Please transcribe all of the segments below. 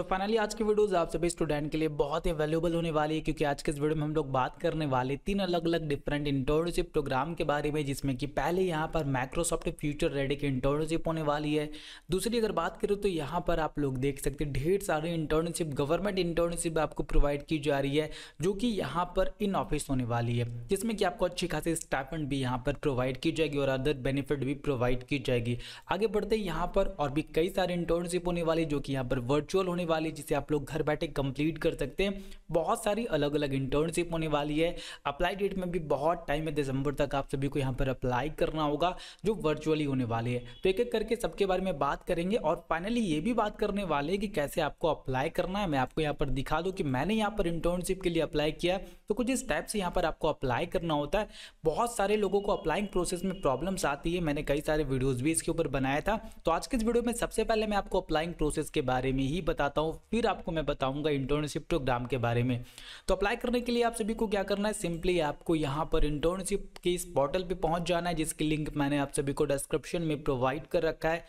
तो फाइनली आज की वीडियोज आप सभी स्टूडेंट के लिए बहुत ही वैल्यूबल होने वाली है क्योंकि आज के इस वीडियो में हम लोग बात करने वाले तीन अलग अलग डिफरेंट इंटर्नशिप प्रोग्राम के बारे में जिसमें कि पहले यहाँ पर माइक्रोसॉफ्ट फ्यूचर रेडी की इंटर्नशिप होने वाली है दूसरी अगर बात करें तो यहाँ पर आप लोग देख सकते हैं ढेर सारी इंटर्नशिप गवर्नमेंट इंटर्नशिप आपको प्रोवाइड की जा रही है जो कि यहाँ पर इन ऑफिस होने वाली है जिसमें कि आपको अच्छी खासी स्टाफेंट भी यहाँ पर प्रोवाइड की जाएगी और अदर बेनिफिट भी प्रोवाइड की जाएगी आगे बढ़ते यहाँ पर और भी कई सारी इंटर्नशिप होने वाली जो कि यहाँ पर वर्चुअल होने वाली जिसे आप लोग घर बैठे कंप्लीट कर सकते हैं बहुत सारी अलग अलग इंटर्नशिप होने वाली है अप्लाई डेट में भी बहुत टाइम है दिसंबर तक आप सभी को यहाँ पर अप्लाई करना होगा जो वर्चुअली होने वाली है तो एक एक करके सबके बारे में बात करेंगे और फाइनली ये भी बात करने वाले हैं कि कैसे आपको अप्लाई करना है मैं आपको यहाँ पर दिखा दूँ कि मैंने यहाँ पर इंटर्नशिप के लिए अप्लाई किया तो कुछ इस टाइप से यहाँ पर आपको अप्लाई करना होता है बहुत सारे लोगों को अप्लाइंग प्रोसेस में प्रॉब्लम्स आती है मैंने कई सारे वीडियोज़ भी इसके ऊपर बनाया था तो आज के इस वीडियो में सबसे पहले मैं आपको अप्लाइंग प्रोसेस के बारे में ही बताता करता हूँ फिर आपको मैं बताऊँगा इंटर्नशिप प्रोग्राम के बारे में तो अप्लाई करने के लिए आप सभी को क्या करना है सिंपली आपको यहाँ पर इंटर्नशिप के इस पोर्टल पर पहुँच जाना है जिसकी लिंक मैंने आप सभी को डिस्क्रिप्शन में प्रोवाइड कर रखा है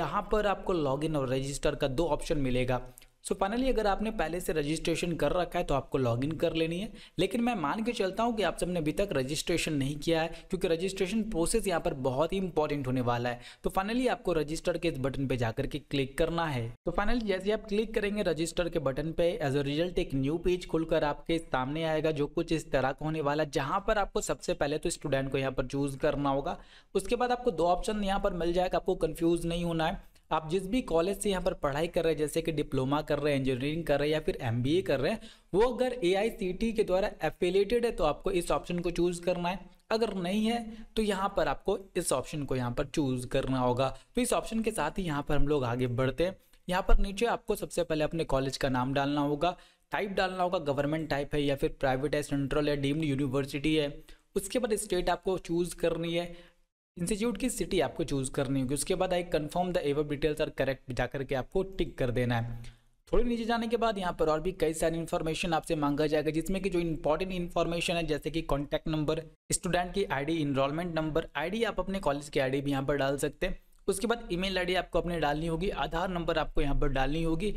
यहाँ पर आपको लॉग और रजिस्टर का दो ऑप्शन मिलेगा सो so फाइनली अगर आपने पहले से रजिस्ट्रेशन कर रखा है तो आपको लॉगिन कर लेनी है लेकिन मैं मान के चलता हूँ कि आप सबने अभी तक रजिस्ट्रेशन नहीं किया है क्योंकि रजिस्ट्रेशन प्रोसेस यहाँ पर बहुत ही इंपॉर्टेंट होने वाला है तो फाइनली आपको रजिस्टर के इस बटन पे जाकर के क्लिक करना है तो फाइनली जैसे आप क्लिक करेंगे रजिस्टर के बटन पे एज अ रिजल्ट एक न्यू पेज खुलकर आपके सामने आएगा जो कुछ इस तरह का होने वाला है जहाँ पर आपको सबसे पहले तो स्टूडेंट को यहाँ पर चूज करना होगा उसके बाद आपको दो ऑप्शन यहाँ पर मिल जाएगा आपको कन्फ्यूज नहीं होना है आप जिस भी कॉलेज से यहाँ पर पढ़ाई कर रहे हैं जैसे कि डिप्लोमा कर रहे हैं इंजीनियरिंग कर रहे हैं या फिर एम कर रहे हैं वो अगर ए के द्वारा एफिलेटेड है तो आपको इस ऑप्शन को चूज़ करना है अगर नहीं है तो यहाँ पर आपको इस ऑप्शन को यहाँ पर चूज़ करना होगा तो इस ऑप्शन के साथ ही यहाँ पर हम लोग आगे बढ़ते हैं यहाँ पर नीचे आपको सबसे पहले अपने कॉलेज का नाम डालना होगा टाइप डालना होगा गवर्नमेंट टाइप है या फिर प्राइवेट है सेंट्रल है डीम्ड यूनिवर्सिटी है उसके बाद स्टेट आपको चूज़ करनी है इंस्टीट्यूट की सिटी आपको चूज करनी होगी उसके बाद I confirm the above details are correct जाकर के आपको टिक कर देना है थोड़ी नीचे जाने के बाद यहाँ पर और भी कई सारी इन्फॉर्मेशन आपसे मांगा जाएगा जिसमें कि जो इंपॉर्टेंट इन्फॉर्मेशन है जैसे कि कॉन्टैक्ट नंबर स्टूडेंट की आईडी इनरोलमेंट नंबर आईडी आप अपने कॉलेज की आईडी भी यहाँ पर डाल सकते हैं उसके बाद ईमेल आईडी आपको अपने डालनी होगी आधार नंबर आपको यहाँ पर डालनी होगी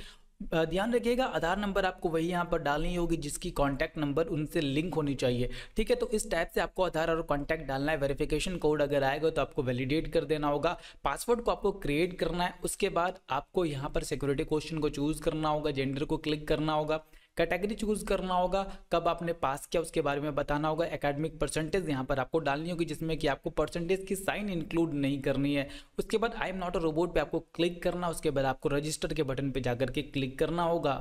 ध्यान रखिएगा आधार नंबर आपको वही यहाँ पर डालनी होगी जिसकी कॉन्टैक्ट नंबर उनसे लिंक होनी चाहिए ठीक है तो इस टाइप से आपको आधार और कॉन्टैक्ट डालना है वेरिफिकेशन कोड अगर आएगा तो आपको वैलिडेट कर देना होगा पासवर्ड को आपको क्रिएट करना है उसके बाद आपको यहाँ पर सिक्योरिटी क्वेश्चन को चूज करना होगा जेंडर को क्लिक करना होगा कैटेगरी चूज करना होगा कब आपने पास किया उसके बारे में बताना होगा एकेडमिक परसेंटेज यहाँ पर आपको डालनी होगी जिसमें कि आपको परसेंटेज की साइन इंक्लूड नहीं करनी है उसके बाद I am not a robot पे आपको क्लिक करना उसके बाद आपको रजिस्टर के बटन पे जाकर के क्लिक करना होगा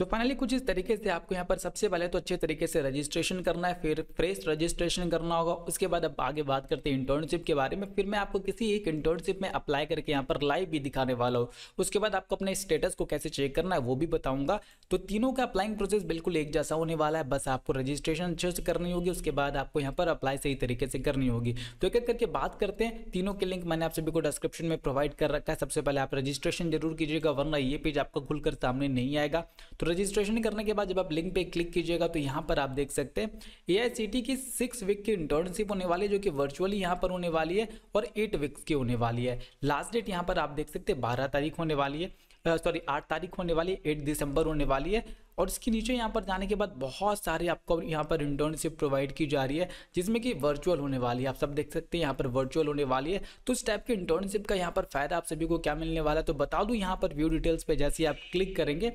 तो फाइनली कुछ इस तरीके से आपको यहाँ पर सबसे पहले तो अच्छे तरीके से रजिस्ट्रेशन करना है फिर फ्रेश रजिस्ट्रेशन करना होगा उसके बाद अब आगे बात करते हैं इंटर्नशिप के बारे में फिर मैं आपको किसी एक इंटर्नशिप में अप्लाई करके यहाँ पर लाइव भी दिखाने वाला हूँ उसके बाद आपको अपने स्टेटस को कैसे चेक करना है वो भी बताऊंगा तो तीनों का अप्लाइंग प्रोसेस बिल्कुल एक जैसा होने वाला है बस आपको रजिस्ट्रेशन अच्छे से करनी होगी उसके बाद आपको यहाँ पर अप्लाई सही तरीके से करनी होगी तो एक एक करके बात करते हैं तीनों के लिंक मैंने आप सभी को डिस्क्रिप्शन में प्रोवाइड कर रखा है सबसे पहले आप रजिस्ट्रेशन जरूर कीजिएगा वरना ये पेज आपको खुलकर सामने नहीं आएगा तो रजिस्ट्रेशन करने के बाद जब आप लिंक पे क्लिक कीजिएगा तो यहाँ पर आप देख सकते हैं ए की सिक्स वीक की इंटर्नशिप होने वाली है जो कि वर्चुअली यहाँ पर होने वाली है और एट वीक्स की होने वाली है लास्ट डेट यहाँ पर आप देख सकते हैं बारह तारीख होने वाली है सॉरी आठ तारीख होने वाली है एट दिसंबर होने वाली है और इसके नीचे यहाँ पर जाने के बाद बहुत सारे आपको यहाँ पर इंटर्नशिप प्रोवाइड की जा रही है जिसमें कि वर्चुअल होने वाली है आप सब देख सकते हैं यहाँ पर वर्चुअल होने वाली है तो इस टाइप के इंटर्नशिप का यहाँ पर फायदा आप सभी को क्या मिलने वाला है तो बता दूँ यहाँ पर व्यू डिटेल्स पर जैसे आप क्लिक करेंगे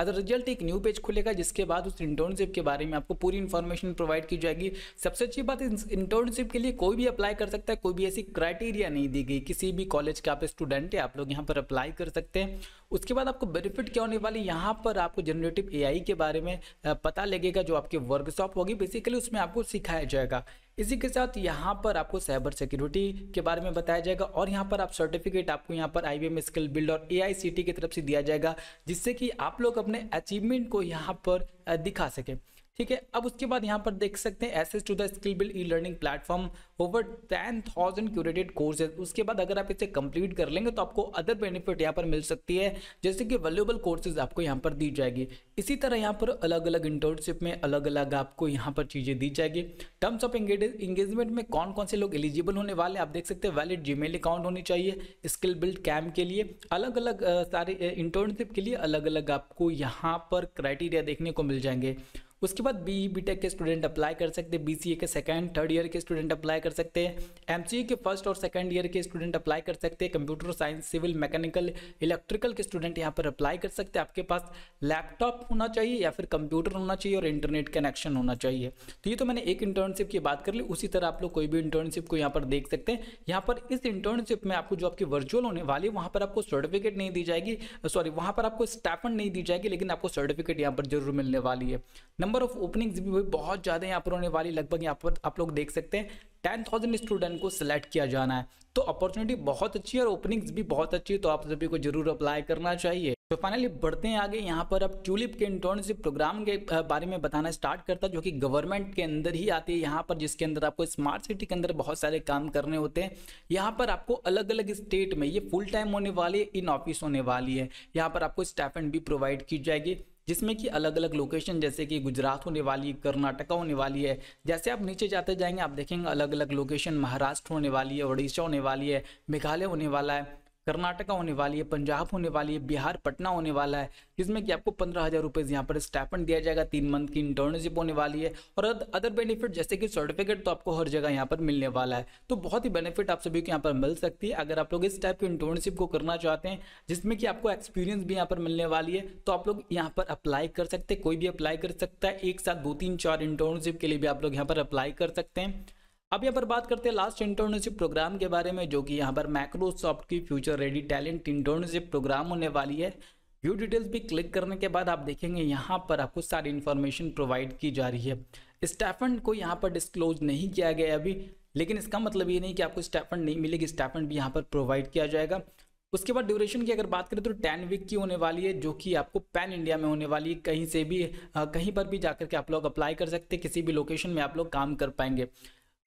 एज अ रिजल्ट एक न्यू पेज खुलेगा जिसके बाद उस इंटर्नशिप के बारे में आपको पूरी इन्फॉर्मेशन प्रोवाइड की जाएगी सबसे अच्छी बात इंटर्नशिप के लिए कोई भी अप्लाई कर सकता है कोई भी ऐसी क्राइटेरिया नहीं दी गई किसी भी कॉलेज के आप स्टूडेंट है आप लोग यहाँ पर अप्लाई कर सकते हैं उसके बाद आपको बेनिफिट क्या होने वाली यहाँ पर आपको जनरेटिव ए एआई के बारे में पता लगेगा जो आपके वर्कशॉप होगी बेसिकली उसमें आपको सिखाया जाएगा इसी के साथ यहाँ पर आपको साइबर सिक्योरिटी के बारे में बताया जाएगा और यहाँ पर आप सर्टिफिकेट आपको यहाँ पर आई स्किल बिल्ड और ए की तरफ से दिया जाएगा जिससे कि आप लोग अपने अचीवमेंट को यहाँ पर दिखा सकें ठीक है अब उसके बाद यहाँ पर देख सकते हैं access to the skill build e learning platform over ten thousand curated courses उसके बाद अगर आप इसे कंप्लीट कर लेंगे तो आपको अदर बेनिफिट यहाँ पर मिल सकती है जैसे कि वैल्यूबल कोर्सेज आपको यहाँ पर दी जाएगी इसी तरह यहाँ पर अलग अलग इंटर्नशिप में अलग अलग आपको यहाँ पर चीज़ें दी जाएगी टर्म्स ऑफ एंगेजमेंट में कौन कौन से लोग एलिजिबल होने वाले आप देख सकते हैं वैलिड जी अकाउंट होनी चाहिए स्किल बिल्ड कैम्प के लिए अलग अलग सारे इंटर्नशिप के लिए अलग अलग आपको यहाँ पर क्राइटेरिया देखने को मिल जाएंगे उसके बाद बी बी टेक के स्टूडेंट अप्लाई कर सकते हैं बी सी ए के सेकेंड थर्ड ईयर के स्टूडेंट अप्लाई कर सकते हैं एम सी ए के फर्स्ट और सेकेंड ईयर के स्टूडेंट अप्लाई कर सकते हैं computer science civil mechanical electrical के स्टूडेंट यहाँ पर अप्लाई कर सकते हैं आपके पास लैपटॉप होना चाहिए या फिर कंप्यूटर होना चाहिए और इंटरनेट कनेक्शन होना चाहिए तो ये तो मैंने एक इंटर्नशिप की बात कर ली उसी तरह आप लोग कोई भी इंटर्नशिप को यहाँ पर देख सकते हैं यहाँ पर इस इंटर्नशिप में आपको जो आपकी वर्चुअल होने वाली है वहाँ पर आपको सर्टिफिकेट नहीं दी जाएगी सॉरी वहाँ पर आपको स्टैफन नहीं दी जाएगी लेकिन आपको सर्टिफिकेट यहाँ पर जरूर मिलने वाली है नंबर नंबर ऑफ ओपनिंग्स भी बहुत ज़्यादा यहाँ पर होने वाली लगभग यहाँ पर आप लोग देख सकते हैं टेन थाउजेंड स्टूडेंट को सिलेक्ट किया जाना है तो अपॉर्चुनिटी बहुत अच्छी है और ओपनिंग्स भी बहुत अच्छी है तो आप सभी को जरूर अप्लाई करना चाहिए तो फाइनली बढ़ते हैं आगे यहाँ पर अब ट्यूलिप के इंटर्नशिप प्रोग्राम के बारे में बताना स्टार्ट करता जो कि गवर्नमेंट के अंदर ही आती है यहाँ पर जिसके अंदर आपको स्मार्ट सिटी के अंदर बहुत सारे काम करने होते हैं यहाँ पर आपको अलग अलग स्टेट में ये फुल टाइम होने वाली है इन ऑफिस होने वाली है यहाँ पर आपको स्टाफेंड भी प्रोवाइड की जाएगी जिसमें कि अलग अलग लोकेशन जैसे कि गुजरात होने वाली कर्नाटका होने वाली है जैसे आप नीचे जाते जाएंगे आप देखेंगे अलग अलग लोकेशन महाराष्ट्र होने वाली है उड़ीसा होने वाली है मेघालय होने वाला है कर्नाटका होने वाली है पंजाब होने वाली है बिहार पटना होने वाला है जिसमें कि आपको पंद्रह हज़ार रुपए यहाँ पर स्टैपन दिया जाएगा तीन मंथ की इंटर्नशिप होने वाली है और अदर बेनिफिट जैसे कि सर्टिफिकेट तो आपको हर जगह यहाँ पर मिलने वाला है तो बहुत ही बेनिफिट आप सभी को यहाँ पर मिल सकती है अगर आप लोग इस टाइप की इंटर्नशिप को करना चाहते हैं जिसमें कि आपको एक्सपीरियंस भी यहाँ पर मिलने वाली है तो आप लोग यहाँ पर अप्लाई कर सकते हैं कोई भी अप्लाई कर सकता है एक साथ दो तीन चार इंटर्नशिप के लिए भी आप लोग यहाँ पर अप्लाई कर सकते हैं अब यहाँ पर बात करते हैं लास्ट इंटर्नशिप प्रोग्राम के बारे में जो कि यहाँ पर माइक्रोसॉफ्ट की future ready talent internship programme होने वाली है व्यू डिटेल्स भी क्लिक करने के बाद आप देखेंगे यहाँ पर आपको सारी इन्फॉर्मेशन प्रोवाइड की जा रही है स्टैफेंड को यहाँ पर डिस्क्लोज नहीं किया गया अभी लेकिन इसका मतलब ये नहीं कि आपको स्टैफेंड नहीं मिलेगी स्टाफंड भी यहाँ पर प्रोवाइड किया जाएगा उसके बाद ड्यूरेशन की अगर बात करें तो टेन वीक की होने वाली है जो कि आपको पैन इंडिया में होने वाली है कहीं से भी कहीं पर भी जाकर के आप लोग अप्लाई कर सकते हैं किसी भी लोकेशन में आप लोग काम कर पाएंगे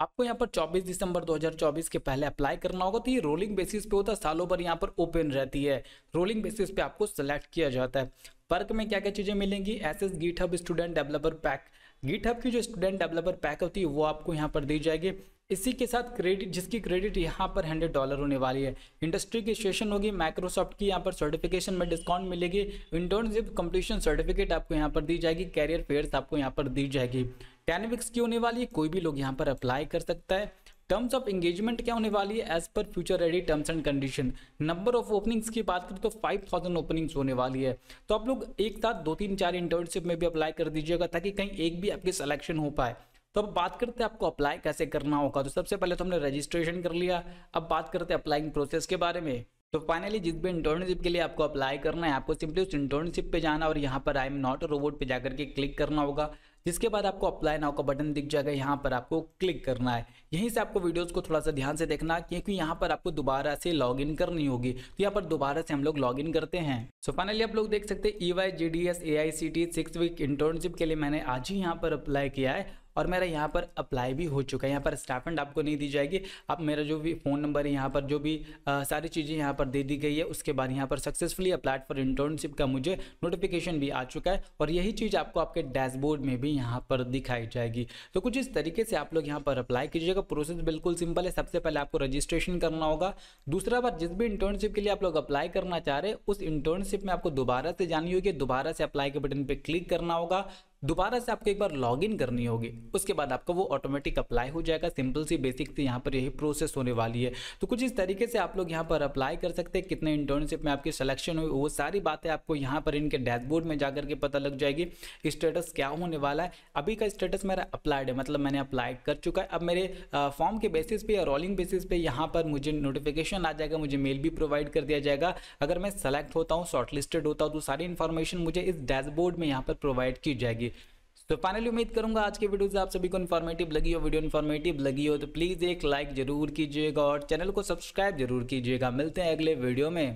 आपको यहाँ पर 24 दिसंबर 2024 के पहले अप्लाई करना होगा तो ये रोलिंग बेसिस पे होता है सालों भर यहाँ पर ओपन रहती है रोलिंग बेसिस पे आपको सेलेक्ट किया जाता है वर्क में क्या क्या चीज़ें मिलेंगी S S GitHub student developer pack GitHub की जो स्टूडेंट डेवलपर पैक होती है वो आपको यहाँ पर दी जाएगी इसी के साथ क्रेडिट जिसकी क्रेडिट यहाँ पर हंड्रेड डॉलर होने वाली है इंडस्ट्री की सेशन होगी माइक्रोसॉफ्ट की यहाँ पर सर्टिफिकेशन में डिस्काउंट मिलेगी इंटर्नशिप कंप्लीशन सर्टिफिकेट आपको यहाँ पर दी जाएगी कैरियर फेयर्स आपको यहाँ पर दी जाएगी टेन वीक्स की होने वाली है कोई भी लोग यहाँ पर अप्लाई कर सकता है टर्म्स ऑफ एंगेजमेंट क्या होने वाली है as per future ready terms and condition number of openings की बात करें तो 5000 ओपनिंग्स होने वाली है तो आप लोग एक साथ दो तीन चार इंटर्नशिप में भी अप्लाई कर दीजिएगा ताकि कहीं एक भी आपकी सिलेक्शन हो पाए तो अब बात करते हैं आपको अप्लाई कैसे करना होगा तो सबसे पहले तो हमने रजिस्ट्रेशन कर लिया अब बात करते हैं अप्लाइंग प्रोसेस के बारे में तो फाइनली जिस भी इंटर्नशिप के लिए आपको अप्लाई करना है आपको सिंपली उस इंटर्नशिप पे जाना और यहाँ पर आई एम नॉट रोबोट पे जाकर के क्लिक करना होगा जिसके बाद आपको अप्लाई नाउ का बटन दिख जाएगा यहाँ पर आपको क्लिक करना है यहीं से आपको वीडियोज़ को थोड़ा सा ध्यान से देखना क्योंकि यहाँ पर आपको दोबारा से लॉग इन करनी होगी तो यहाँ पर दोबारा से हम लोग लॉग इन करते हैं सो so फाइनली आप लोग देख सकते हैं E Y G D S A I C T six week internship के लिए मैंने आज ही यहाँ पर अप्लाई किया है और मेरा यहाँ पर अप्लाई भी हो चुका है यहाँ पर स्टाफेंट आपको नहीं दी जाएगी आप मेरा जो भी फ़ोन नंबर है यहाँ पर जो भी आ, सारी चीज़ें यहाँ पर दे दी गई है उसके बाद यहाँ पर सक्सेसफुली अप्लाइड फॉर इंटर्नशिप का मुझे नोटिफिकेशन भी आ चुका है और यही चीज़ आपको आपके डैशबोर्ड में भी यहाँ पर दिखाई जाएगी तो कुछ इस तरीके से आप लोग यहाँ पर अप्लाई कीजिएगा प्रोसेस बिल्कुल सिंपल है सबसे पहले आपको रजिस्ट्रेशन करना होगा दूसरा बार जिस भी इंटर्नशिप के लिए आप लोग अप्लाई करना चाह रहे उस इंटर्नशिप में आपको दोबारा से जानी होगी दोबारा से अप्लाई के बटन पर क्लिक करना होगा दोबारा से आपको एक बार लॉगिन करनी होगी उसके बाद आपका वो ऑटोमेटिक अप्लाई हो जाएगा सिंपल सी बेसिक सी यहाँ पर यही प्रोसेस होने वाली है तो कुछ इस तरीके से आप लोग यहाँ पर अप्लाई कर सकते हैं कितने इंटर्नशिप में आपकी सिलेक्शन हुई वो सारी बातें आपको यहाँ पर इनके डैशबोर्ड में जाकर के पता लग जाएगी स्टेटस क्या होने वाला है अभी का स्टेटस मेरा अप्लाइड है मतलब मैंने अप्लाई कर चुका है अब मेरे फॉर्म के बेसिस पे या रोलिंग बेसिस पे यहाँ पर मुझे नोटिफिकेशन आ जाएगा मुझे मेल भी प्रोवाइड कर दिया जाएगा अगर मैं सेलेक्ट होता हूँ शॉर्टलिस्टेड होता हूँ तो सारी इन्फॉर्मेशन मुझे इस डैशबोर्ड में यहाँ पर प्रोवाइड की जाएगी तो फाइनली उम्मीद करूंगा आज की वीडियो से आप सभी को इन्फॉर्मेटिव लगी हो वीडियो इन्फॉर्मेटिव लगी हो तो प्लीज़ एक लाइक जरूर कीजिएगा और चैनल को सब्सक्राइब जरूर कीजिएगा मिलते हैं अगले वीडियो में